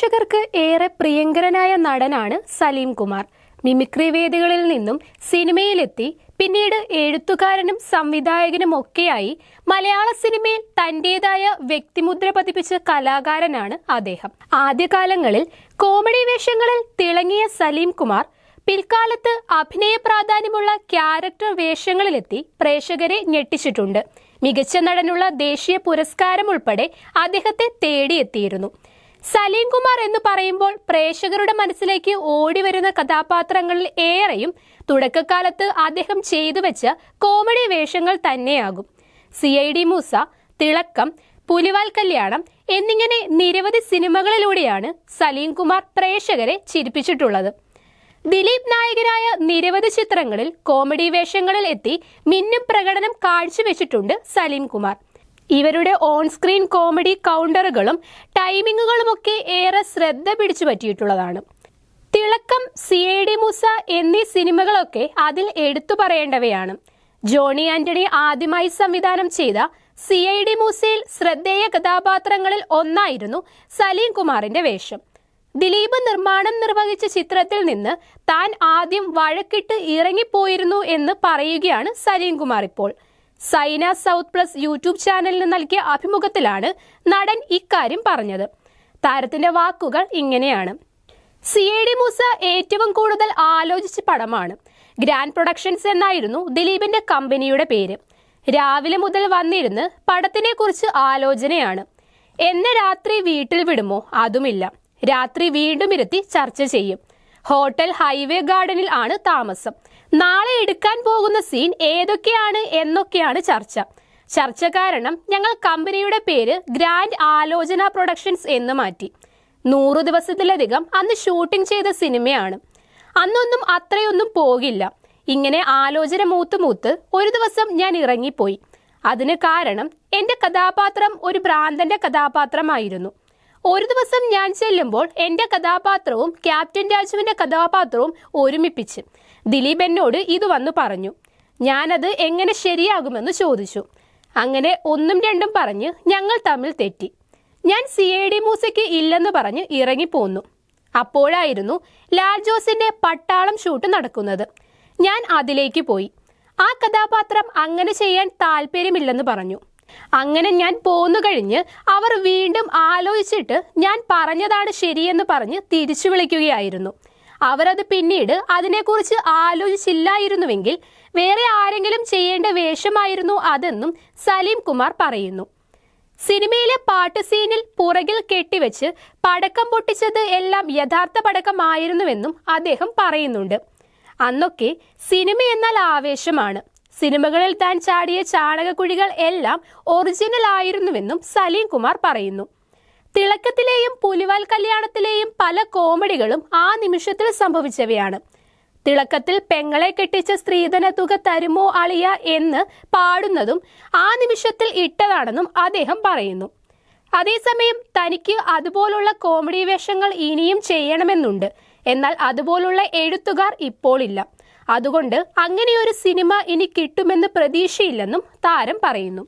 പ്രേക്ഷകർക്ക് ഏറെ പ്രിയങ്കരനായ നടനാണ് സലീം കുമാർ മിമിക്രി വേദികളിൽ നിന്നും സിനിമയിലെത്തി പിന്നീട് എഴുത്തുകാരനും സംവിധായകനും ഒക്കെയായി മലയാള സിനിമയിൽ തന്റേതായ വ്യക്തിമുദ്ര പതിപ്പിച്ച കലാകാരനാണ് അദ്ദേഹം ആദ്യകാലങ്ങളിൽ കോമഡി വേഷങ്ങളിൽ തിളങ്ങിയ സലീം കുമാർ പിൽക്കാലത്ത് അഭിനയ പ്രാധാന്യമുള്ള ക്യാരക്ടർ വേഷങ്ങളിലെത്തി പ്രേക്ഷകരെ ഞെട്ടിച്ചിട്ടുണ്ട് മികച്ച നടനുള്ള ദേശീയ പുരസ്കാരം ഉൾപ്പെടെ അദ്ദേഹത്തെ തേടിയെത്തിയിരുന്നു സലീം കുമാർ എന്ന് പറയുമ്പോൾ പ്രേക്ഷകരുടെ മനസ്സിലേക്ക് ഓടിവരുന്ന കഥാപാത്രങ്ങളിൽ ഏറെയും തുടക്കകാലത്ത് അദ്ദേഹം ചെയ്തു വെച്ച കോമഡി വേഷങ്ങൾ തന്നെയാകും സി ഐ ഡി മൂസ തിളക്കം പുലിവാൽ കല്യാണം എന്നിങ്ങനെ നിരവധി സിനിമകളിലൂടെയാണ് സലീം കുമാർ പ്രേക്ഷകരെ ചിരിപ്പിച്ചിട്ടുള്ളത് ദിലീപ് നായകനായ നിരവധി ചിത്രങ്ങളിൽ കോമഡി വേഷങ്ങളിൽ എത്തി മിന്നും പ്രകടനം കാഴ്ചവെച്ചിട്ടുണ്ട് സലീം കുമാർ ഇവരുടെ ഓൺ സ്ക്രീൻ കോമഡി കൗണ്ടറുകളും ടൈമിങ്ങുകളുമൊക്കെ ഏറെ ശ്രദ്ധ പിടിച്ചു പറ്റിയിട്ടുള്ളതാണ് തിളക്കം സി എ ഡി മൂസ എന്നീ സിനിമകളൊക്കെ അതിൽ എടുത്തു പറയേണ്ടവയാണ് ജോണി ആന്റണി ആദ്യമായി സംവിധാനം ചെയ്ത സി ഐ ഡി മൂസയിൽ ശ്രദ്ധേയ കഥാപാത്രങ്ങളിൽ ഒന്നായിരുന്നു സലീം കുമാറിന്റെ വേഷം ദിലീപ് നിർമ്മാണം നിർവഹിച്ച ചിത്രത്തിൽ നിന്ന് താൻ ആദ്യം വഴക്കിട്ട് ഇറങ്ങിപ്പോയിരുന്നു എന്ന് പറയുകയാണ് സലീം കുമാർ ഇപ്പോൾ സൈന സൗത്ത് പ്ലസ് യൂട്യൂബ് ചാനലിന് നൽകിയ അഭിമുഖത്തിലാണ് നടൻ ഇക്കാര്യം പറഞ്ഞത് താരത്തിന്റെ വാക്കുകൾ ഇങ്ങനെയാണ് സി എ ഡി മൂസ ഏറ്റവും കൂടുതൽ ആലോചിച്ച പടമാണ് ഗ്രാൻഡ് പ്രൊഡക്ഷൻസ് എന്നായിരുന്നു ദിലീപിന്റെ കമ്പനിയുടെ പേര് രാവിലെ മുതൽ വന്നിരുന്ന് പടത്തിനെ കുറിച്ച് ആലോചനയാണ് എന്ന രാത്രി വീട്ടിൽ വിടുമോ അതുമില്ല രാത്രി വീണ്ടും ഇരുത്തി ചർച്ച ചെയ്യും ഹോട്ടൽ ഹൈവേ ഗാർഡനിൽ ആണ് താമസം നാളെ എടുക്കാൻ പോകുന്ന സീൻ ഏതൊക്കെയാണ് എന്നൊക്കെയാണ് ചർച്ച ചർച്ച കാരണം ഞങ്ങൾ കമ്പനിയുടെ പേര് ഗ്രാൻഡ് ആലോചന പ്രൊഡക്ഷൻസ് എന്ന് മാറ്റി നൂറു ദിവസത്തിലധികം അന്ന് ഷൂട്ടിംഗ് ചെയ്ത സിനിമയാണ് അന്നൊന്നും അത്രയൊന്നും പോകില്ല ഇങ്ങനെ ആലോചന മൂത്ത് മൂത്ത് ഒരു ദിവസം ഞാൻ ഇറങ്ങിപ്പോയി അതിന് കാരണം എൻ്റെ കഥാപാത്രം ഒരു ഭ്രാന്തൻ്റെ കഥാപാത്രമായിരുന്നു ഒരു ദിവസം ഞാൻ ചെല്ലുമ്പോൾ എൻ്റെ കഥാപാത്രവും ക്യാപ്റ്റൻ രാജുവിൻ്റെ കഥാപാത്രവും ഒരുമിപ്പിച്ച് ദിലീപ് എന്നോട് ഇത് വന്ന് പറഞ്ഞു ഞാനത് എങ്ങനെ ശരിയാകുമെന്ന് ചോദിച്ചു അങ്ങനെ ഒന്നും രണ്ടും പറഞ്ഞ് ഞങ്ങൾ തമ്മിൽ തെറ്റി ഞാൻ സി ഐ ഡി മൂസയ്ക്ക് ഇല്ലെന്ന് പറഞ്ഞ് ഇറങ്ങിപ്പോന്നു അപ്പോഴായിരുന്നു ലാൽ ജോസിൻ്റെ പട്ടാളം ഷൂട്ട് നടക്കുന്നത് ഞാൻ അതിലേക്ക് പോയി ആ കഥാപാത്രം അങ്ങനെ ചെയ്യാൻ താല്പര്യമില്ലെന്ന് പറഞ്ഞു അങ്ങനെ ഞാൻ പോന്നു കഴിഞ്ഞ് അവർ വീണ്ടും ആലോചിച്ചിട്ട് ഞാൻ പറഞ്ഞതാണ് ശരിയെന്ന് പറഞ്ഞ് തിരിച്ചു വിളിക്കുകയായിരുന്നു അവരത് പിന്നീട് അതിനെക്കുറിച്ച് ആലോചിച്ചില്ലായിരുന്നുവെങ്കിൽ വേറെ ആരെങ്കിലും ചെയ്യേണ്ട വേഷമായിരുന്നു അതെന്നും സലീം കുമാർ പറയുന്നു സിനിമയിലെ പാട്ട് സീനിൽ പുറകിൽ കെട്ടിവെച്ച് പടക്കം പൊട്ടിച്ചത് എല്ലാം യഥാർത്ഥ പടക്കമായിരുന്നുവെന്നും അദ്ദേഹം പറയുന്നുണ്ട് അന്നൊക്കെ സിനിമ എന്നാൽ ആവേശമാണ് സിനിമകളിൽ താൻ ചാടിയ ചാണകക്കുഴികൾ എല്ലാം ഒറിജിനൽ ആയിരുന്നുവെന്നും സലീം കുമാർ പറയുന്നു തിളക്കത്തിലെയും പുലിവാൽ കല്യാണത്തിലെയും പല കോമഡികളും ആ നിമിഷത്തിൽ സംഭവിച്ചവയാണ് തിളക്കത്തിൽ പെങ്ങളെ കെട്ടിച്ച സ്ത്രീധന തുക തരുമോ അളിയ എന്ന് പാടുന്നതും ആ നിമിഷത്തിൽ ഇട്ടതാണെന്നും അദ്ദേഹം പറയുന്നു അതേസമയം തനിക്ക് അതുപോലുള്ള കോമഡി വേഷങ്ങൾ ഇനിയും ചെയ്യണമെന്നുണ്ട് എന്നാൽ അതുപോലുള്ള എഴുത്തുകാർ ഇപ്പോഴില്ല അതുകൊണ്ട് അങ്ങനെയൊരു സിനിമ ഇനി കിട്ടുമെന്ന് പ്രതീക്ഷയില്ലെന്നും താരം പറയുന്നു